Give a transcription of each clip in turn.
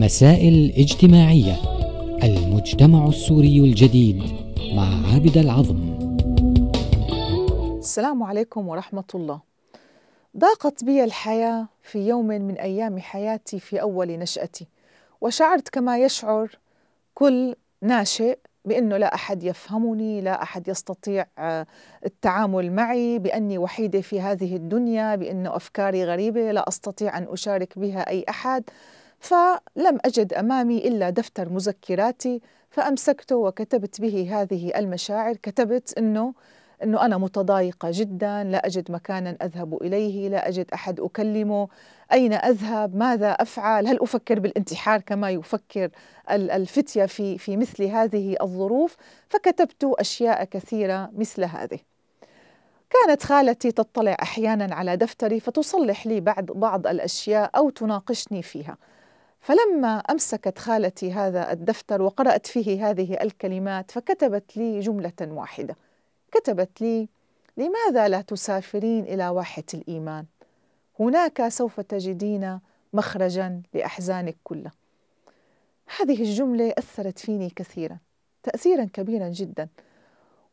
مسائل اجتماعية المجتمع السوري الجديد مع عابد العظم السلام عليكم ورحمة الله ضاقت بي الحياة في يوم من أيام حياتي في أول نشأتي وشعرت كما يشعر كل ناشئ بانه لا احد يفهمني، لا احد يستطيع آه، التعامل معي، باني وحيده في هذه الدنيا، بان افكاري غريبه، لا استطيع ان اشارك بها اي احد، فلم أجد أمامي إلا دفتر مذكراتي فأمسكته وكتبت به هذه المشاعر كتبت أنه أنه أنا متضايقة جدا لا أجد مكانا أذهب إليه لا أجد أحد أكلمه أين أذهب ماذا أفعل هل أفكر بالانتحار كما يفكر الفتية في, في مثل هذه الظروف فكتبت أشياء كثيرة مثل هذه كانت خالتي تطلع أحيانا على دفتري فتصلح لي بعض, بعض الأشياء أو تناقشني فيها فلما امسكت خالتي هذا الدفتر وقرات فيه هذه الكلمات فكتبت لي جمله واحده كتبت لي لماذا لا تسافرين الى واحه الايمان هناك سوف تجدين مخرجا لاحزانك كلها هذه الجمله اثرت فيني كثيرا تاثيرا كبيرا جدا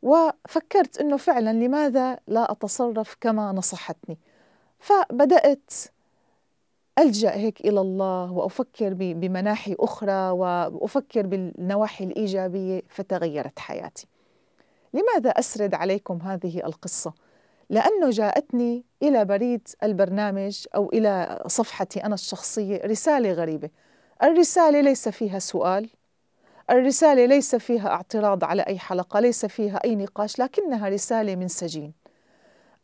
وفكرت انه فعلا لماذا لا اتصرف كما نصحتني فبدات ألجأ هيك إلى الله وأفكر بمناحي أخرى وأفكر بالنواحي الإيجابية فتغيرت حياتي لماذا أسرد عليكم هذه القصة؟ لأنه جاءتني إلى بريد البرنامج أو إلى صفحتي أنا الشخصية رسالة غريبة الرسالة ليس فيها سؤال الرسالة ليس فيها اعتراض على أي حلقة ليس فيها أي نقاش لكنها رسالة من سجين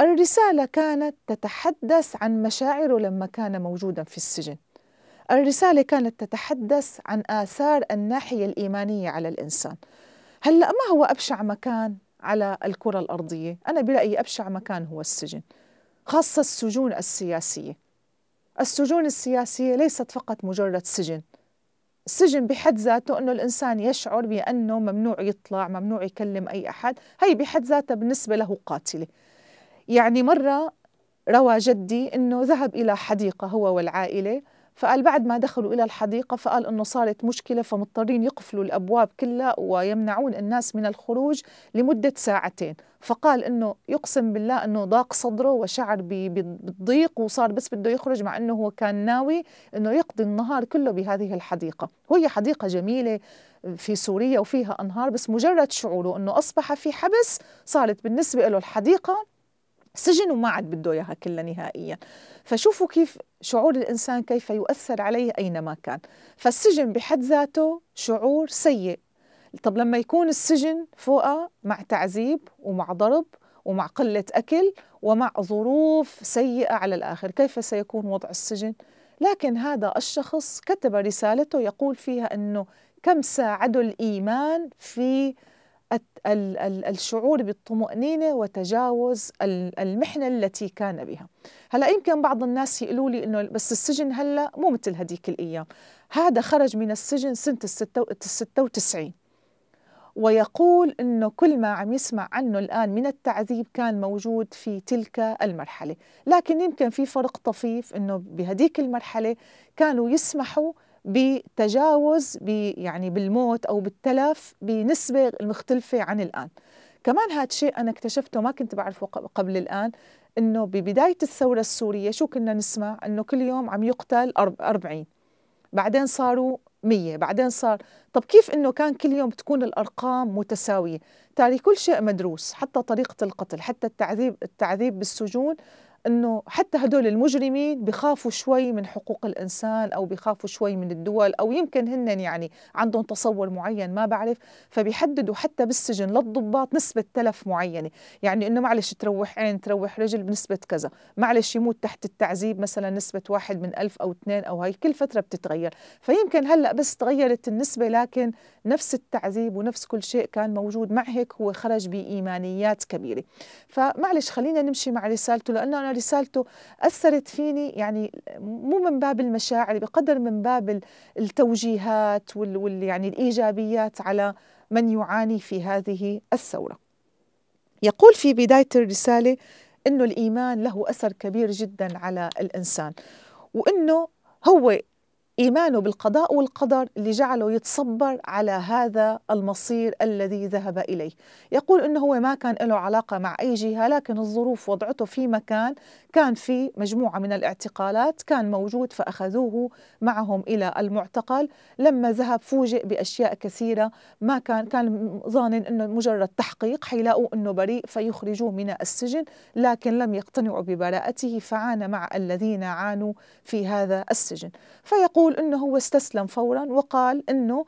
الرسالة كانت تتحدث عن مشاعره لما كان موجودا في السجن الرسالة كانت تتحدث عن آثار الناحية الإيمانية على الإنسان هلأ ما هو أبشع مكان على الكرة الأرضية أنا برأيي أبشع مكان هو السجن خاصة السجون السياسية السجون السياسية ليست فقط مجرد سجن السجن بحد ذاته أنه الإنسان يشعر بأنه ممنوع يطلع ممنوع يكلم أي أحد هي بحد ذاتها بالنسبة له قاتلة يعني مرة روى جدي أنه ذهب إلى حديقة هو والعائلة فقال بعد ما دخلوا إلى الحديقة فقال أنه صارت مشكلة فمضطرين يقفلوا الأبواب كلها ويمنعون الناس من الخروج لمدة ساعتين فقال أنه يقسم بالله أنه ضاق صدره وشعر بالضيق وصار بس بده يخرج مع أنه هو كان ناوي أنه يقضي النهار كله بهذه الحديقة وهي حديقة جميلة في سوريا وفيها أنهار بس مجرد شعوره أنه أصبح في حبس صارت بالنسبة له الحديقة سجن وما عاد بده اياها كلها نهائيا فشوفوا كيف شعور الانسان كيف يؤثر عليه اينما كان فالسجن بحد ذاته شعور سيء طب لما يكون السجن فوقه مع تعذيب ومع ضرب ومع قله اكل ومع ظروف سيئه على الاخر كيف سيكون وضع السجن لكن هذا الشخص كتب رسالته يقول فيها انه كم ساعده الايمان في الشعور بالطمأنينة وتجاوز المحنة التي كان بها هلا يمكن بعض الناس يقولوا لي انه بس السجن هلا مو مثل هديك الايام هذا خرج من السجن سنة الستة وتسعين ويقول انه كل ما عم يسمع عنه الان من التعذيب كان موجود في تلك المرحله، لكن يمكن في فرق طفيف انه بهديك المرحله كانوا يسمحوا بتجاوز يعني بالموت أو بالتلف بنسبة مختلفة عن الآن كمان هذا شيء أنا اكتشفته ما كنت بعرفه قبل الآن أنه ببداية الثورة السورية شو كنا نسمع أنه كل يوم عم يقتل 40 بعدين صاروا 100 بعدين صار طب كيف انه كان كل يوم بتكون الارقام متساويه تاري كل شيء مدروس حتى طريقه القتل حتى التعذيب التعذيب بالسجون انه حتى هدول المجرمين بخافوا شوي من حقوق الانسان او بخافوا شوي من الدول او يمكن هن يعني عندهم تصور معين ما بعرف فبيحددوا حتى بالسجن للضباط نسبه تلف معينه يعني انه معلش تروح عين تروح رجل بنسبه كذا معلش يموت تحت التعذيب مثلا نسبه واحد من ألف او اثنين او هاي كل فتره بتتغير فيمكن هلا بس تغيرت النسبه لكن نفس التعذيب ونفس كل شيء كان موجود مع هيك هو خرج بايمانيات كبيره فمعلش خلينا نمشي مع رسالته لانه أنا رسالته أثرت فيني يعني مو من باب المشاعر بقدر من باب التوجيهات وال, وال يعني الإيجابيات على من يعاني في هذه الثورة يقول في بداية الرسالة أنه الإيمان له أثر كبير جدا على الإنسان وأنه هو إيمانه بالقضاء والقدر اللي جعله يتصبر على هذا المصير الذي ذهب إليه يقول أنه هو ما كان له علاقة مع أي جهة لكن الظروف وضعته في مكان كان في مجموعة من الاعتقالات كان موجود فأخذوه معهم إلى المعتقل لما ذهب فوجئ بأشياء كثيرة ما كان كان ظانن أنه مجرد تحقيق حيلاقوا أنه بريء فيخرجوه من السجن لكن لم يقتنعوا ببراءته فعانى مع الذين عانوا في هذا السجن فيقول بيقول انه هو استسلم فورا وقال انه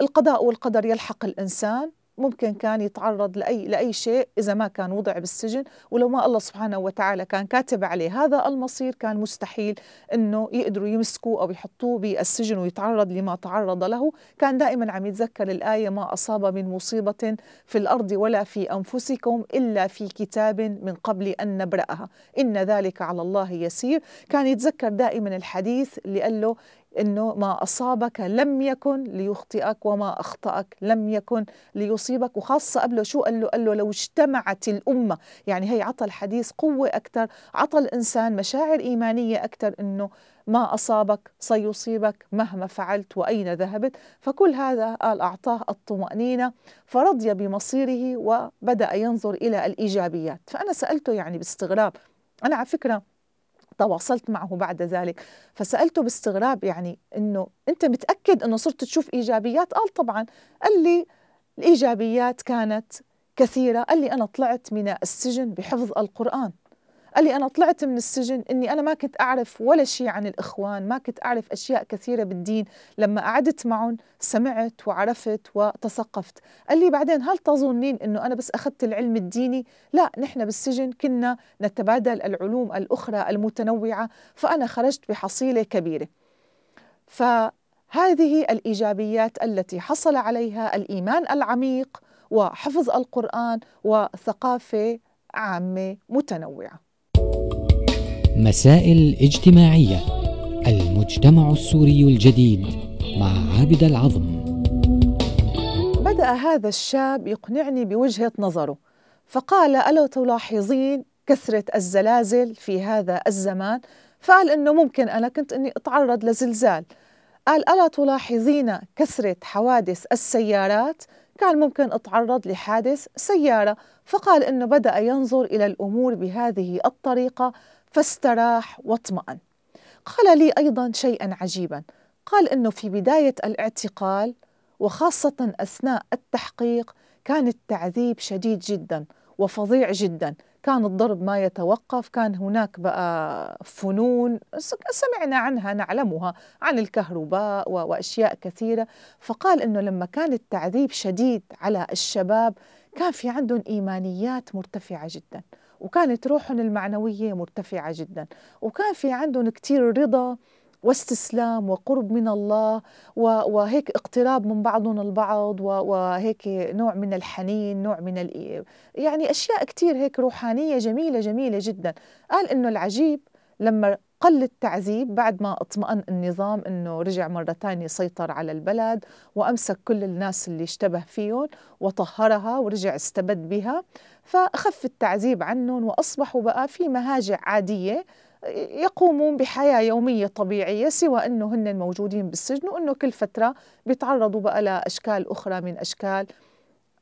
القضاء والقدر يلحق الانسان ممكن كان يتعرض لاي لاي شيء اذا ما كان وضع بالسجن ولو ما الله سبحانه وتعالى كان كاتب عليه هذا المصير كان مستحيل انه يقدروا يمسكوه او يحطوه بالسجن ويتعرض لما تعرض له كان دائما عم يتذكر الايه ما اصاب من مصيبه في الارض ولا في انفسكم الا في كتاب من قبل ان نبراها ان ذلك على الله يسير كان يتذكر دائما الحديث اللي قال له انه ما اصابك لم يكن ليخطئك وما اخطاك لم يكن ليصيبك وخاصه قبله شو قال له قال له لو اجتمعت الامه يعني هي عطى الحديث قوه اكثر عطى الانسان مشاعر ايمانيه اكثر انه ما أصابك سيصيبك مهما فعلت وأين ذهبت فكل هذا قال أعطاه الطمأنينة فرضي بمصيره وبدأ ينظر إلى الإيجابيات فأنا سألته يعني باستغراب أنا على فكرة تواصلت معه بعد ذلك فسألته باستغراب يعني أنه أنت متأكد أنه صرت تشوف إيجابيات قال طبعا قال لي الإيجابيات كانت كثيرة قال لي أنا طلعت من السجن بحفظ القرآن قال لي أنا طلعت من السجن أني أنا ما كنت أعرف ولا شيء عن الإخوان ما كنت أعرف أشياء كثيرة بالدين لما قعدت معهم سمعت وعرفت وتثقفت قال لي بعدين هل تظنين أنه أنا بس أخذت العلم الديني لا نحن بالسجن كنا نتبادل العلوم الأخرى المتنوعة فأنا خرجت بحصيلة كبيرة فهذه الإيجابيات التي حصل عليها الإيمان العميق وحفظ القرآن وثقافة عامة متنوعة مسائل اجتماعية المجتمع السوري الجديد مع عابد العظم بدأ هذا الشاب يقنعني بوجهة نظره فقال ألا تلاحظين كثرة الزلازل في هذا الزمان فقال أنه ممكن أنا كنت أني أتعرض لزلزال قال ألا تلاحظين كثرة حوادث السيارات كان ممكن أتعرض لحادث سيارة فقال أنه بدأ ينظر إلى الأمور بهذه الطريقة فاستراح واطمأن قال لي أيضا شيئا عجيبا قال أنه في بداية الاعتقال وخاصة أثناء التحقيق كان التعذيب شديد جدا وفظيع جدا كان الضرب ما يتوقف كان هناك بقى فنون سمعنا عنها نعلمها عن الكهرباء وأشياء كثيرة فقال أنه لما كان التعذيب شديد على الشباب كان في عندهم إيمانيات مرتفعة جداً وكانت روحهم المعنوية مرتفعة جدا وكان في عندهم كتير رضا واستسلام وقرب من الله وهيك اقتراب من بعضهم البعض وهيك نوع من الحنين نوع من يعني أشياء كتير هيك روحانية جميلة جميلة جدا قال إنه العجيب لما قل التعذيب بعد ما اطمأن النظام انه رجع مرة ثانية سيطر على البلد وامسك كل الناس اللي اشتبه فيهم وطهرها ورجع استبد بها فأخف التعذيب عنهم وأصبحوا بقى في مهاجع عادية يقومون بحياة يومية طبيعية سوى أنه هن موجودين بالسجن وأنه كل فترة بيتعرضوا بقى لأشكال أخرى من أشكال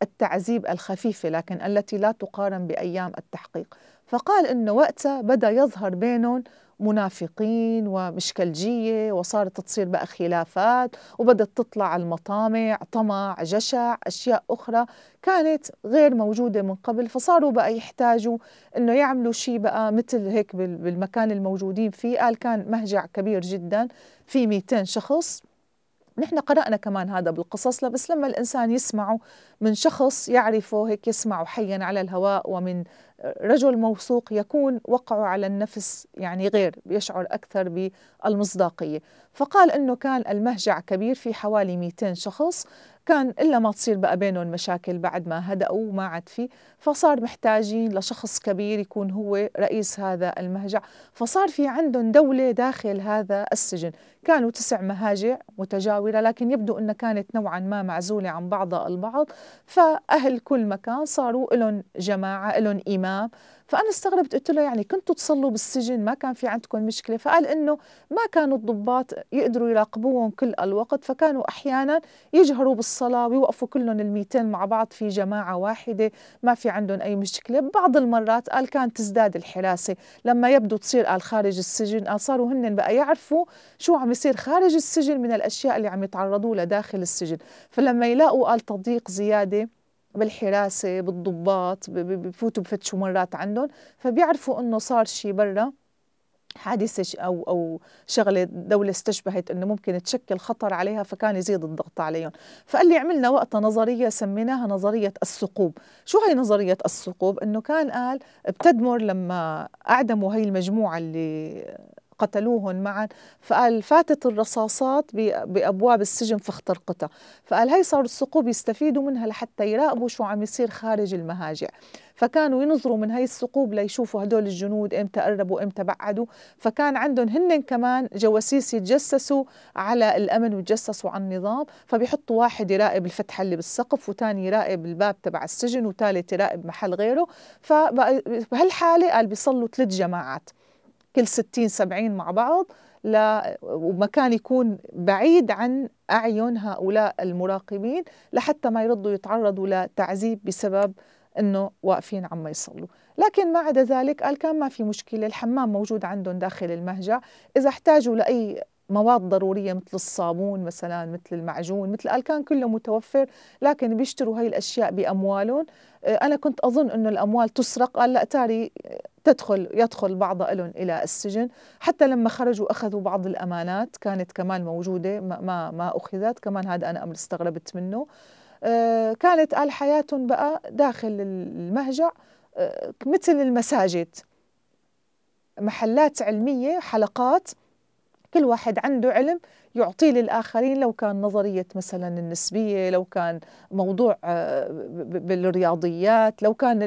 التعذيب الخفيفة لكن التي لا تقارن بأيام التحقيق فقال أنه وقتها بدأ يظهر بينهم منافقين ومشكلجية وصارت تصير بقى خلافات وبدت تطلع المطامع طمع جشع أشياء أخرى كانت غير موجودة من قبل فصاروا بقى يحتاجوا أنه يعملوا شيء بقى مثل هيك بالمكان الموجودين فيه قال كان مهجع كبير جدا في 200 شخص نحن قرأنا كمان هذا بالقصص بس لما الإنسان يسمعه من شخص يعرفه هيك يسمعه حيا على الهواء ومن رجل موثوق يكون وقعه على النفس يعني غير يشعر أكثر بالمصداقية فقال أنه كان المهجع كبير في حوالي 200 شخص كان إلا ما تصير بقى بينهم مشاكل بعد ما هدأوا وما عاد فيه فصار محتاجين لشخص كبير يكون هو رئيس هذا المهجع فصار في عندهم دولة داخل هذا السجن كانوا تسع مهاجع متجاورة لكن يبدو أن كانت نوعا ما معزولة عن بعضها البعض فأهل كل مكان صاروا لهم جماعة لهم إمام فأنا استغربت قلت له يعني كنتوا تصلوا بالسجن ما كان في عندكم مشكلة فقال إنه ما كانوا الضباط يقدروا يراقبوهم كل الوقت فكانوا أحيانا يجهروا بالصلاة ويوقفوا كلهم الميتين مع بعض في جماعة واحدة ما في عندهم أي مشكلة بعض المرات قال كان تزداد الحراسة لما يبدو تصير قال خارج السجن قال صاروا هن بقى يعرفوا شو عم يصير خارج السجن من الأشياء اللي عم يتعرضوا لها داخل السجن فلما يلاقوا قال تضييق زيادة بالحراسة بالضباط بفوتوا بفتشوا مرات عندهم فبيعرفوا أنه صار شيء برا حادثة أو أو شغلة دولة استشبهت أنه ممكن تشكل خطر عليها فكان يزيد الضغط عليهم فقال لي عملنا وقتها نظرية سميناها نظرية الثقوب شو هي نظرية الثقوب؟ أنه كان قال بتدمر لما أعدموا هي المجموعة اللي قتلوهن معا فقال فاتت الرصاصات بأبواب السجن فاخترقتها فقال هي صاروا الثقوب يستفيدوا منها لحتى يراقبوا شو عم يصير خارج المهاجع فكانوا ينظروا من هاي الثقوب ليشوفوا هدول الجنود امتى قربوا امتى بعدوا فكان عندهم هن كمان جواسيس يتجسسوا على الامن ويتجسسوا على النظام فبيحطوا واحد يراقب الفتحه اللي بالسقف وثاني يراقب الباب تبع السجن وثالث يراقب محل غيره فبهالحاله قال بيصلوا ثلاث جماعات كل 60 70 مع بعض لا ومكان يكون بعيد عن اعين هؤلاء المراقبين لحتى ما يردوا يتعرضوا لتعذيب بسبب انه واقفين عم يصلوا لكن ما عدا ذلك قال كان ما في مشكله الحمام موجود عندهم داخل المهجع اذا احتاجوا لاي مواد ضروريه مثل الصابون مثلا مثل المعجون مثل الكان كله متوفر لكن بيشتروا هاي الاشياء باموالهم آه، انا كنت اظن انه الاموال تسرق قال لا تاري تدخل يدخل بعض لهم الى السجن حتى لما خرجوا اخذوا بعض الامانات كانت كمان موجوده ما ما اخذت كمان هذا انا امر استغربت منه آه، كانت قال حياتهم بقى داخل المهجع آه، مثل المساجد محلات علميه حلقات كل واحد عنده علم يعطيه للآخرين لو كان نظرية مثلا النسبية لو كان موضوع آه، بالرياضيات لو كان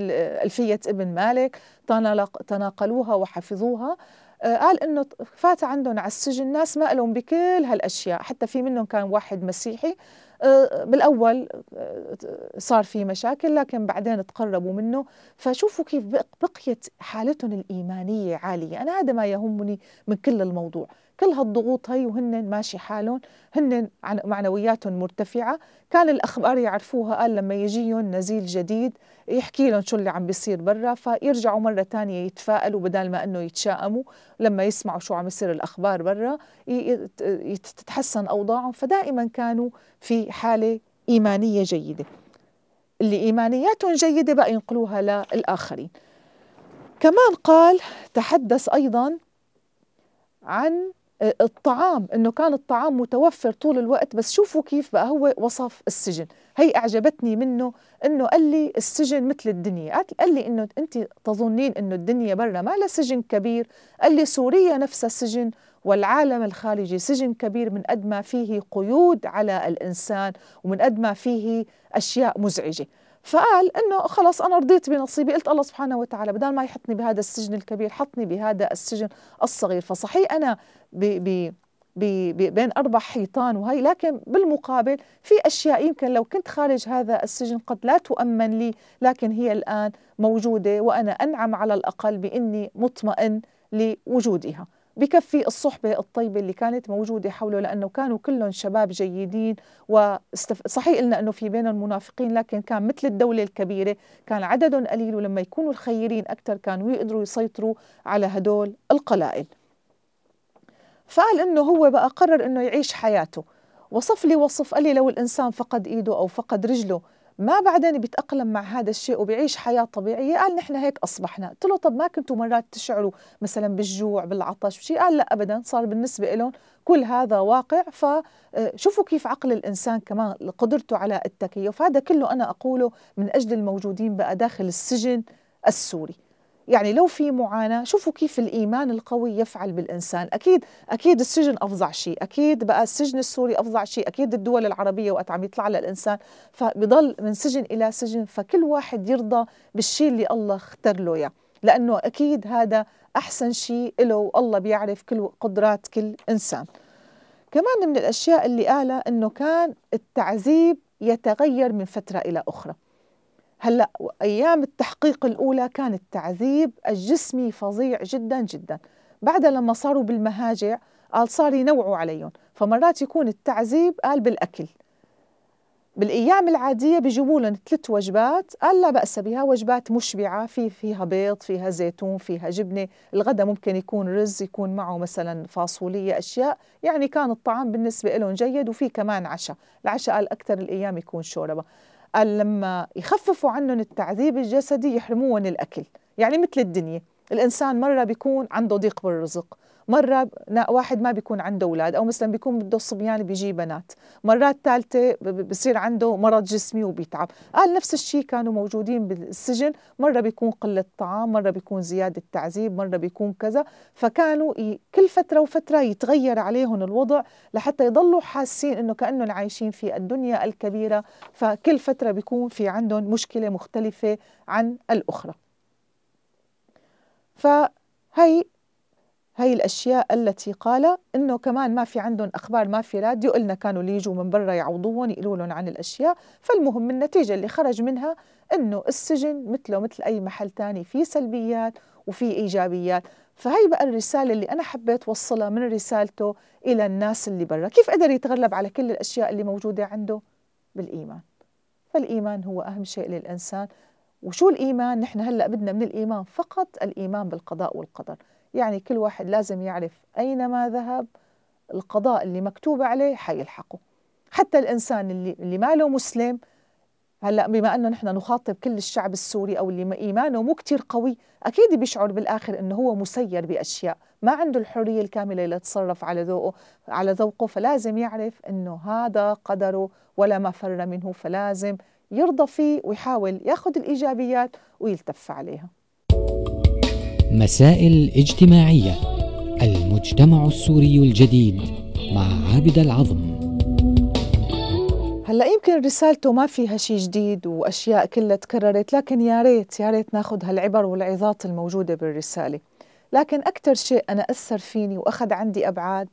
ألفية ابن مالك تناقلوها وحفظوها آه، قال انه فات عندهم على السجن ناس ما لهم بكل هالاشياء حتى في منهم كان واحد مسيحي آه، بالاول صار في مشاكل لكن بعدين تقربوا منه فشوفوا كيف بقيت حالتهم الايمانيه عاليه انا هذا ما يهمني من كل الموضوع كل هالضغوط هي وهن ماشي حالهم هن معنوياتهم مرتفعة كان الأخبار يعرفوها قال لما يجيهم نزيل جديد يحكي لهم شو اللي عم بيصير برا فيرجعوا مرة تانية يتفائلوا بدل ما أنه يتشائموا لما يسمعوا شو عم يصير الأخبار برا تتحسن أوضاعهم فدائما كانوا في حالة إيمانية جيدة اللي إيمانياتهم جيدة بقى ينقلوها للآخرين كمان قال تحدث أيضا عن آه، الطعام انه كان الطعام متوفر طول الوقت بس شوفوا كيف بقى هو وصف السجن هي اعجبتني منه انه قال لي السجن مثل الدنيا قال لي انه انت تظنين انه الدنيا برا ما لها سجن كبير قال لي سوريا نفسها سجن والعالم الخارجي سجن كبير من قد ما فيه قيود على الانسان ومن قد ما فيه اشياء مزعجه فقال انه خلص انا رضيت بنصيبي قلت الله سبحانه وتعالى بدل ما يحطني بهذا السجن الكبير حطني بهذا السجن الصغير فصحيح انا بي بي بي بي بين اربع حيطان وهي لكن بالمقابل في اشياء يمكن لو كنت خارج هذا السجن قد لا تؤمن لي لكن هي الان موجوده وانا انعم على الاقل باني مطمئن لوجودها بكفي الصحبة الطيبة اللي كانت موجودة حوله لأنه كانوا كلهم شباب جيدين وصحيح صحيح قلنا أنه في بين المنافقين لكن كان مثل الدولة الكبيرة كان عددهم قليل ولما يكونوا الخيرين أكثر كانوا يقدروا يسيطروا على هدول القلائل فقال أنه هو بقى قرر أنه يعيش حياته وصف لي وصف قال لي لو الإنسان فقد إيده أو فقد رجله ما بعدين بيتأقلم مع هذا الشيء وبيعيش حياة طبيعية قال نحن هيك أصبحنا قلت له طب ما كنتوا مرات تشعروا مثلا بالجوع بالعطش بشيء قال لا أبدا صار بالنسبة لهم كل هذا واقع فشوفوا آه، كيف عقل الإنسان كمان قدرته على التكيف هذا كله أنا أقوله من أجل الموجودين بقى داخل السجن السوري يعني لو في معاناة شوفوا كيف الإيمان القوي يفعل بالإنسان أكيد أكيد السجن أفظع شيء أكيد بقى السجن السوري أفظع شيء أكيد الدول العربية وقت عم يطلع للإنسان الإنسان فبضل من سجن إلى سجن فكل واحد يرضى بالشيء اللي الله اختار له إياه لأنه أكيد هذا أحسن شيء له والله بيعرف كل قدرات كل إنسان كمان من الأشياء اللي قالها أنه كان التعذيب يتغير من فترة إلى أخرى هلا ايام التحقيق الاولى كان التعذيب الجسمي فظيع جدا جدا بعدها لما صاروا بالمهاجع قال صار ينوعوا عليهم فمرات يكون التعذيب قال بالاكل بالايام العاديه بيجيبوا لهم ثلاث وجبات قال لا باس بها وجبات مشبعه في فيها بيض فيها زيتون فيها جبنه الغداء ممكن يكون رز يكون معه مثلا فاصوليه اشياء يعني كان الطعام بالنسبه لهم جيد وفي كمان عشاء العشاء قال اكثر الايام يكون شوربه قال لما يخففوا عنهم التعذيب الجسدي يحرموهم الأكل يعني مثل الدنيا الإنسان مرة بيكون عنده ضيق بالرزق مرة واحد ما بيكون عنده أولاد أو مثلا بيكون بده صبيان بيجي بنات مرات ثالثة بصير عنده مرض جسمي وبيتعب قال نفس الشيء كانوا موجودين بالسجن مرة بيكون قلة طعام مرة بيكون زيادة تعذيب مرة بيكون كذا فكانوا كل فترة وفترة يتغير عليهم الوضع لحتى يضلوا حاسين أنه كأنهم عايشين في الدنيا الكبيرة فكل فترة بيكون في عندهم مشكلة مختلفة عن الأخرى فهي هي الأشياء التي قال إنه كمان ما في عندهم أخبار ما في راديو قلنا كانوا اللي يجوا من برا يعوضوهم يقولوا لهم عن الأشياء فالمهم النتيجة اللي خرج منها إنه السجن مثله مثل أي محل ثاني في سلبيات وفي إيجابيات فهي بقى الرسالة اللي أنا حبيت وصلها من رسالته إلى الناس اللي برا كيف قدر يتغلب على كل الأشياء اللي موجودة عنده بالإيمان فالإيمان هو أهم شيء للإنسان وشو الإيمان؟ نحن هلأ بدنا من الإيمان فقط الإيمان بالقضاء والقدر يعني كل واحد لازم يعرف أينما ذهب القضاء اللي مكتوب عليه حيلحقه حتى الإنسان اللي, اللي ما له مسلم هلا بما انه نحن نخاطب كل الشعب السوري او اللي ايمانه مو كثير قوي اكيد بيشعر بالاخر انه هو مسير باشياء ما عنده الحريه الكامله ليتصرف على ذوقه على ذوقه فلازم يعرف انه هذا قدره ولا مفر منه فلازم يرضى فيه ويحاول ياخذ الايجابيات ويلتف عليها. مسائل اجتماعيه المجتمع السوري الجديد مع عابد العظم هلا يمكن رسالته ما فيها شيء جديد واشياء كلها تكررت لكن يا ريت يا ريت ناخذ هالعبر والعظات الموجوده بالرساله لكن اكثر شيء انا اثر فيني واخذ عندي ابعاد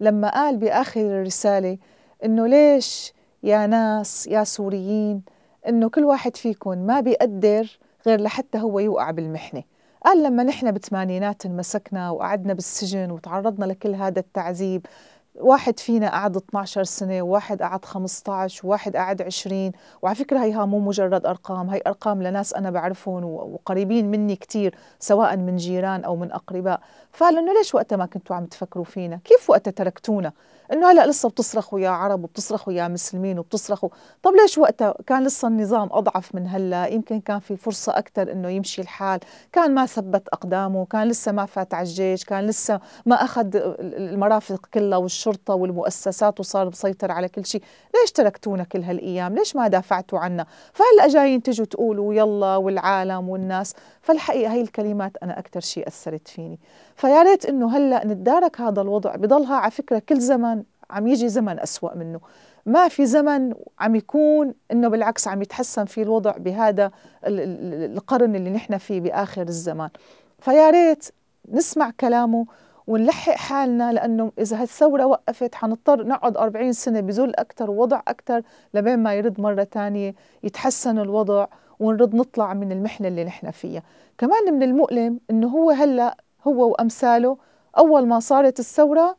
لما قال باخر الرساله انه ليش يا ناس يا سوريين انه كل واحد فيكم ما بيقدر غير لحتى هو يوقع بالمحنه قال لما نحن بالثمانينات انمسكنا وقعدنا بالسجن وتعرضنا لكل هذا التعذيب واحد فينا قعد 12 سنة وواحد قعد 15 وواحد قعد 20 وعلى فكرة هيها مو مجرد أرقام هي أرقام لناس أنا بعرفهم وقريبين مني كثير سواء من جيران أو من أقرباء فقال إنه ليش وقتها ما كنتوا عم تفكروا فينا كيف وقتها تركتونا انه هلا لسه بتصرخوا يا عرب وبتصرخوا يا مسلمين وبتصرخوا طب ليش وقتها كان لسه النظام اضعف من هلا يمكن كان في فرصه اكثر انه يمشي الحال كان ما ثبت اقدامه كان لسه ما فات على الجيش كان لسه ما اخذ المرافق كلها والشرطه والمؤسسات وصار مسيطر على كل شيء ليش تركتونا كل هالايام ليش ما دافعتوا عنا فهلا جايين تجوا تقولوا يلا والعالم والناس فالحقيقه هي الكلمات انا اكثر شيء اثرت فيني فيا ريت انه هلا نتدارك هذا الوضع بضلها على فكره كل زمن عم يجي زمن أسوأ منه ما في زمن عم يكون انه بالعكس عم يتحسن فيه الوضع بهذا القرن اللي نحن فيه باخر الزمان فيا ريت نسمع كلامه ونلحق حالنا لانه اذا هالثوره وقفت حنضطر نقعد 40 سنه بذل اكثر ووضع اكثر لبين ما يرد مره ثانيه يتحسن الوضع ونرد نطلع من المحنه اللي نحن فيها كمان من المؤلم انه هو هلا هو وأمثاله أول ما صارت الثورة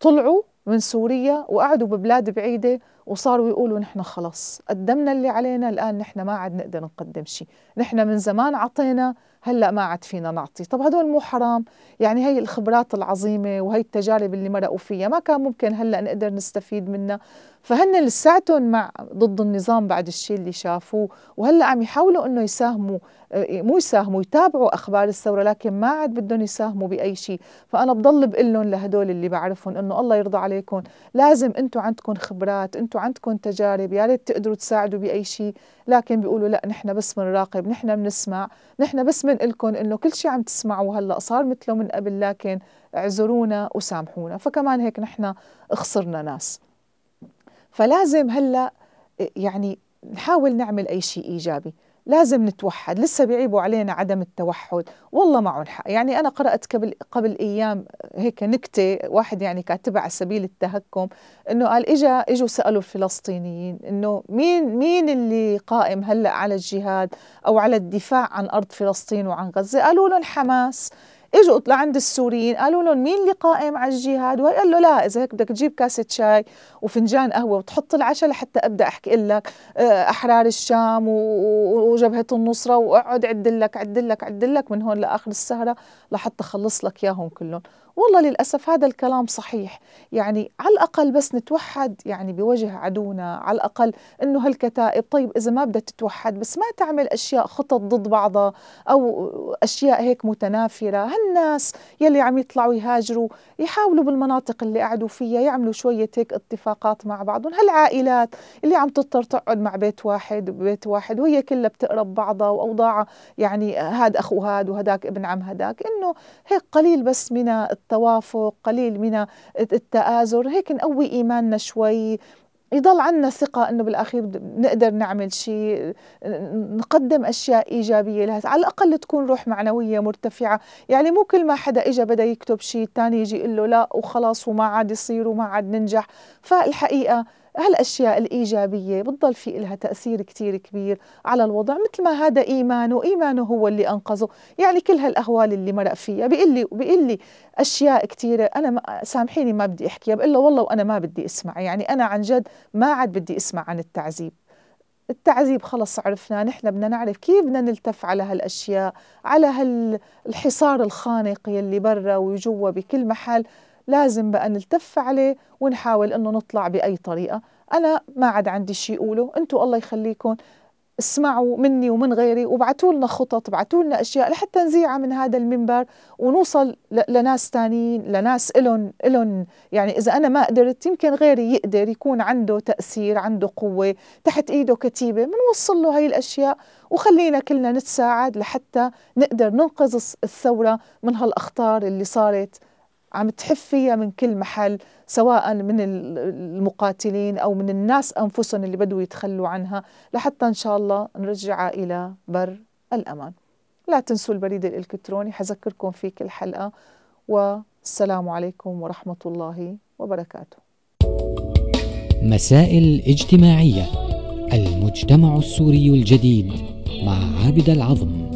طلعوا من سوريا وقعدوا ببلاد بعيدة وصاروا يقولوا نحن خلص قدمنا اللي علينا الآن نحن ما عاد نقدر نقدم شيء نحن من زمان عطينا هلا ما عاد فينا نعطي طب هدول مو حرام يعني هي الخبرات العظيمه وهي التجارب اللي مرقوا فيها ما كان ممكن هلا نقدر نستفيد منها فهن لساتهم مع ضد النظام بعد الشيء اللي شافوه وهلا عم يحاولوا انه يساهموا إيه، مو يساهموا يتابعوا اخبار الثوره لكن ما عاد بدهم يساهموا باي شيء فانا بضل بقول لهم لهدول اللي بعرفهم انه الله يرضى عليكم لازم انتم عندكم خبرات انتم عندكم تجارب يا ريت تقدروا تساعدوا باي شيء لكن بيقولوا لا نحن بس بنراقب نحن بنسمع نحن بس بنقلكم انه كل شيء عم تسمعوه هلا صار مثله من قبل لكن اعذرونا وسامحونا فكمان هيك نحن خسرنا ناس فلازم هلا يعني نحاول نعمل اي شيء ايجابي لازم نتوحد لسه بيعيبوا علينا عدم التوحد والله معهم حق يعني أنا قرأت قبل, قبل أيام هيك نكتة واحد يعني كاتبها على سبيل التهكم أنه قال إجا إجوا سألوا الفلسطينيين أنه مين, مين اللي قائم هلأ على الجهاد أو على الدفاع عن أرض فلسطين وعن غزة قالوا لهم حماس اجوا لعند السوريين قالوا لهم مين اللي قائم على الجهاد وقال له لا اذا هيك بدك تجيب كاسه شاي وفنجان قهوه وتحط العشاء لحتى ابدا احكي لك آه، احرار الشام وجبهه النصره واقعد عدلك عدلك عدلك من هون لاخر السهره لحتى اخلص لك اياهم كلهم والله للأسف هذا الكلام صحيح يعني على الأقل بس نتوحد يعني بوجه عدونا على الأقل أنه هالكتائب طيب إذا ما بدها تتوحد بس ما تعمل أشياء خطط ضد بعضها أو أشياء هيك متنافرة هالناس يلي عم يطلعوا يهاجروا يحاولوا بالمناطق اللي قعدوا فيها يعملوا شوية هيك اتفاقات مع بعضهم هالعائلات اللي عم تضطر تقعد مع بيت واحد بيت واحد وهي كلها بتقرب بعضها وأوضاعها يعني هاد أخو هاد وهداك ابن عم هداك إنه هيك قليل بس من التوافق قليل من التآزر هيك نقوي إيماننا شوي يضل عندنا ثقة إنه بالأخير بنقدر نعمل شيء نقدم أشياء إيجابية لها على الأقل تكون روح معنوية مرتفعة يعني مو كل ما حدا إجا بدأ يكتب شيء الثاني يجي يقول له لا وخلاص وما عاد يصير وما عاد ننجح فالحقيقة هالأشياء الإيجابية بتضل في لها تأثير كثير كبير على الوضع مثل ما هذا إيمانه إيمانه هو اللي أنقذه يعني كل هالأهوال اللي مرق فيها بيقول لي بيقول لي أشياء كثيره أنا ما سامحيني ما بدي أحكيها بقول له والله وأنا ما بدي أسمع يعني أنا عن جد ما عاد بدي أسمع عن التعذيب التعذيب خلص عرفنا نحن بدنا نعرف كيف بدنا نلتف على هالأشياء على هالحصار الخانق يلي برا وجوا بكل محل لازم بقى نلتف عليه ونحاول انه نطلع باي طريقه انا ما عاد عندي شيء اقوله انتم الله يخليكم اسمعوا مني ومن غيري وبعتوا لنا خطط بعتوا لنا اشياء لحتى نذيعها من هذا المنبر ونوصل لناس ثانيين لناس الهم الهم يعني اذا انا ما قدرت يمكن غيري يقدر يكون عنده تاثير عنده قوه تحت ايده كتيبه بنوصل له هاي الاشياء وخلينا كلنا نتساعد لحتى نقدر ننقذ الثوره من هالاخطار اللي صارت عم تحف فيها من كل محل سواء من المقاتلين أو من الناس أنفسهم اللي بدوا يتخلوا عنها لحتى إن شاء الله نرجعها إلى بر الأمان لا تنسوا البريد الإلكتروني حذكركم فيه كل حلقة والسلام عليكم ورحمة الله وبركاته مسائل اجتماعية المجتمع السوري الجديد مع عابد العظم